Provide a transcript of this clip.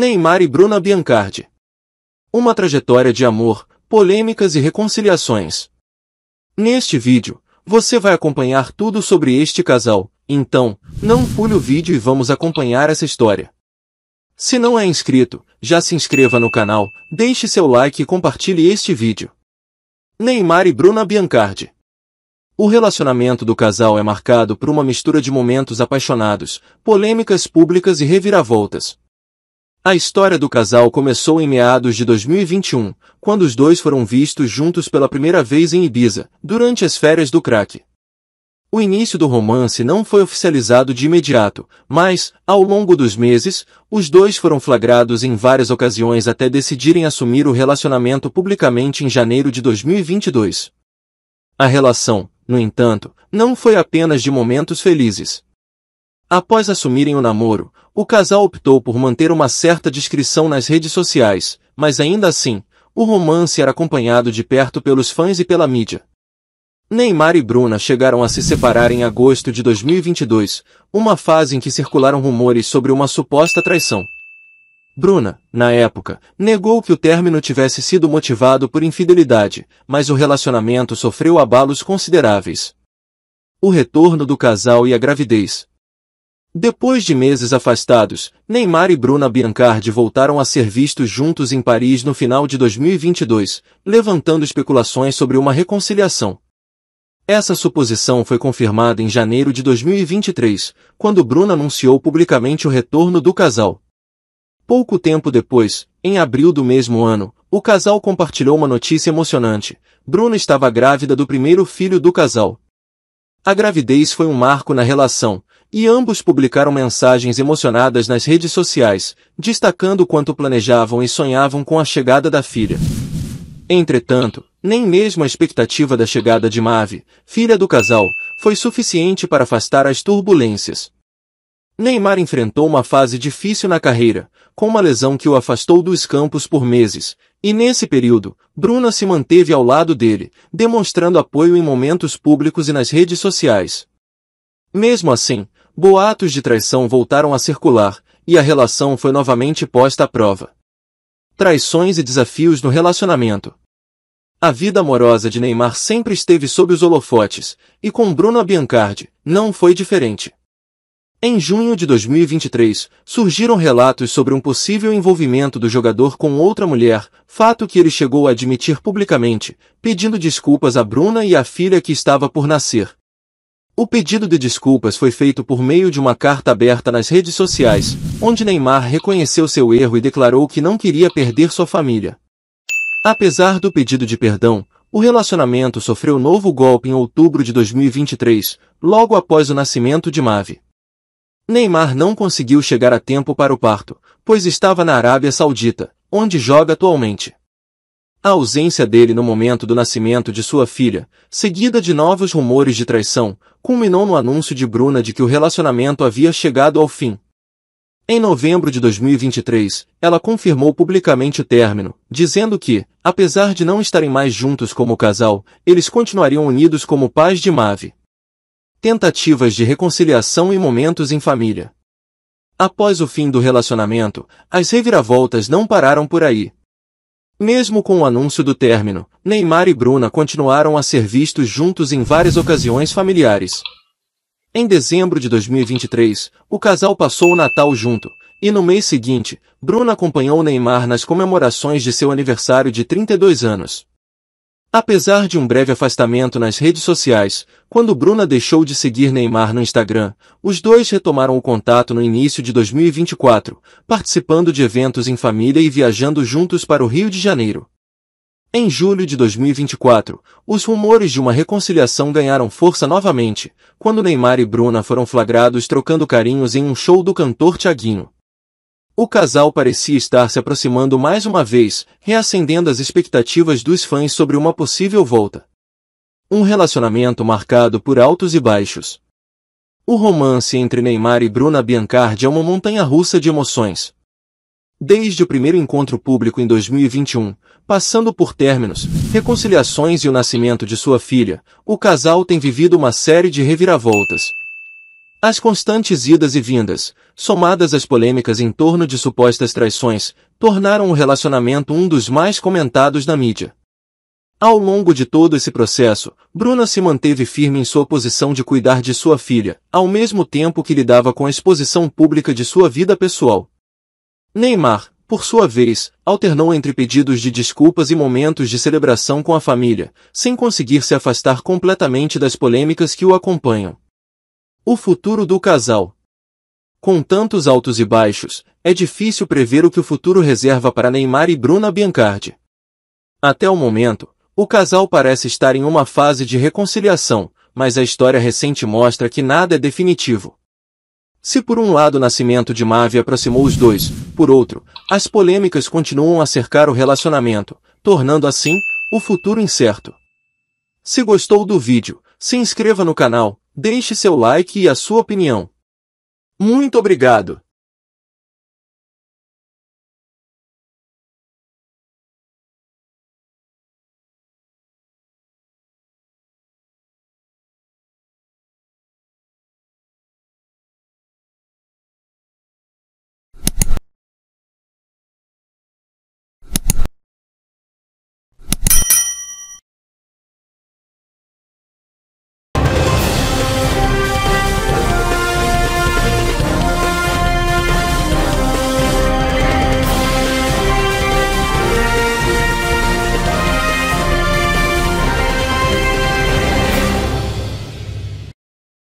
Neymar e Bruna Biancardi. Uma trajetória de amor, polêmicas e reconciliações. Neste vídeo, você vai acompanhar tudo sobre este casal, então, não pule o vídeo e vamos acompanhar essa história. Se não é inscrito, já se inscreva no canal, deixe seu like e compartilhe este vídeo. Neymar e Bruna Biancardi O relacionamento do casal é marcado por uma mistura de momentos apaixonados, polêmicas públicas e reviravoltas. A história do casal começou em meados de 2021, quando os dois foram vistos juntos pela primeira vez em Ibiza, durante as férias do craque. O início do romance não foi oficializado de imediato, mas, ao longo dos meses, os dois foram flagrados em várias ocasiões até decidirem assumir o relacionamento publicamente em janeiro de 2022. A relação, no entanto, não foi apenas de momentos felizes. Após assumirem o namoro, o casal optou por manter uma certa discrição nas redes sociais, mas ainda assim, o romance era acompanhado de perto pelos fãs e pela mídia. Neymar e Bruna chegaram a se separar em agosto de 2022, uma fase em que circularam rumores sobre uma suposta traição. Bruna, na época, negou que o término tivesse sido motivado por infidelidade, mas o relacionamento sofreu abalos consideráveis. O retorno do casal e a gravidez, depois de meses afastados, Neymar e Bruna Biancardi voltaram a ser vistos juntos em Paris no final de 2022, levantando especulações sobre uma reconciliação. Essa suposição foi confirmada em janeiro de 2023, quando Bruna anunciou publicamente o retorno do casal. Pouco tempo depois, em abril do mesmo ano, o casal compartilhou uma notícia emocionante. Bruna estava grávida do primeiro filho do casal. A gravidez foi um marco na relação, e ambos publicaram mensagens emocionadas nas redes sociais, destacando quanto planejavam e sonhavam com a chegada da filha. Entretanto, nem mesmo a expectativa da chegada de Mave, filha do casal, foi suficiente para afastar as turbulências. Neymar enfrentou uma fase difícil na carreira, com uma lesão que o afastou dos campos por meses, e nesse período, Bruna se manteve ao lado dele, demonstrando apoio em momentos públicos e nas redes sociais. Mesmo assim, boatos de traição voltaram a circular, e a relação foi novamente posta à prova. Traições e desafios no relacionamento. A vida amorosa de Neymar sempre esteve sob os holofotes, e com Bruno Biancardi, não foi diferente. Em junho de 2023, surgiram relatos sobre um possível envolvimento do jogador com outra mulher, fato que ele chegou a admitir publicamente, pedindo desculpas a Bruna e à filha que estava por nascer, o pedido de desculpas foi feito por meio de uma carta aberta nas redes sociais, onde Neymar reconheceu seu erro e declarou que não queria perder sua família. Apesar do pedido de perdão, o relacionamento sofreu novo golpe em outubro de 2023, logo após o nascimento de Mave. Neymar não conseguiu chegar a tempo para o parto, pois estava na Arábia Saudita, onde joga atualmente. A ausência dele no momento do nascimento de sua filha, seguida de novos rumores de traição, culminou no anúncio de Bruna de que o relacionamento havia chegado ao fim. Em novembro de 2023, ela confirmou publicamente o término, dizendo que, apesar de não estarem mais juntos como casal, eles continuariam unidos como pais de Mave. Tentativas de reconciliação e momentos em família. Após o fim do relacionamento, as reviravoltas não pararam por aí mesmo com o anúncio do término, Neymar e Bruna continuaram a ser vistos juntos em várias ocasiões familiares. Em dezembro de 2023, o casal passou o Natal junto, e no mês seguinte, Bruna acompanhou Neymar nas comemorações de seu aniversário de 32 anos. Apesar de um breve afastamento nas redes sociais, quando Bruna deixou de seguir Neymar no Instagram, os dois retomaram o contato no início de 2024, participando de eventos em família e viajando juntos para o Rio de Janeiro. Em julho de 2024, os rumores de uma reconciliação ganharam força novamente, quando Neymar e Bruna foram flagrados trocando carinhos em um show do cantor Tiaguinho. O casal parecia estar se aproximando mais uma vez, reacendendo as expectativas dos fãs sobre uma possível volta. Um relacionamento marcado por altos e baixos. O romance entre Neymar e Bruna Biancardi é uma montanha russa de emoções. Desde o primeiro encontro público em 2021, passando por términos, reconciliações e o nascimento de sua filha, o casal tem vivido uma série de reviravoltas. As constantes idas e vindas, somadas às polêmicas em torno de supostas traições, tornaram o relacionamento um dos mais comentados na mídia. Ao longo de todo esse processo, Bruna se manteve firme em sua posição de cuidar de sua filha, ao mesmo tempo que lidava com a exposição pública de sua vida pessoal. Neymar, por sua vez, alternou entre pedidos de desculpas e momentos de celebração com a família, sem conseguir se afastar completamente das polêmicas que o acompanham. O futuro do casal. Com tantos altos e baixos, é difícil prever o que o futuro reserva para Neymar e Bruna Biancardi. Até o momento, o casal parece estar em uma fase de reconciliação, mas a história recente mostra que nada é definitivo. Se por um lado o nascimento de Mavi aproximou os dois, por outro, as polêmicas continuam a cercar o relacionamento, tornando assim o futuro incerto. Se gostou do vídeo, se inscreva no canal, Deixe seu like e a sua opinião. Muito obrigado!